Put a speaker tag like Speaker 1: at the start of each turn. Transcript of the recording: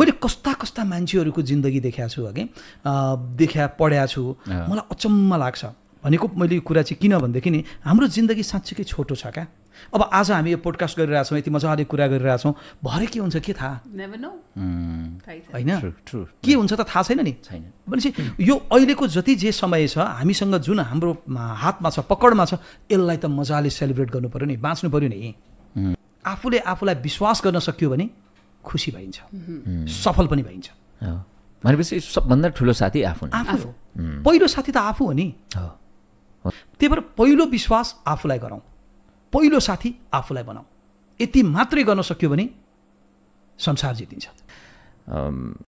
Speaker 1: मैले कस्ता कस्ता मान्छेहरूको जिन्दगी देखाएको छु अघि देखा पढाएको छु मलाई अचम्म लाग्छ भनेको मैले यो कुरा चाहिँ किन भनेदेखि नि हाम्रो जिन्दगी साँच्चीकै छोटो छ क्या अब आज हामी यो पोडकास्ट गरिरहेछौँ यति मजाले कुरा गरिरहेछौँ भरे के हुन्छ के थाहा होइन के हुन्छ त थाहा छैन नि छैन भनेपछि यो अहिलेको जति जे समय छ हामीसँग जुन हाम्रो हातमा छ पकडमा छ यसलाई त मजाले सेलिब्रेट गर्नु पऱ्यो नि बाँच्नु पऱ्यो नि आफूले आफूलाई विश्वास गर्न सक्यो भने खुसी भइन्छ सफल पनि भइन्छ
Speaker 2: भनेपछि सबभन्दा ठुलो साथी आफू आफू
Speaker 1: पहिलो साथी त आफू हो नि
Speaker 3: त्यही
Speaker 1: भएर पहिलो विश्वास आफूलाई गरौँ पहिलो साथी आफूलाई बनाऊ यति मात्रै गर्न सक्यो भने संसार जितिन्छ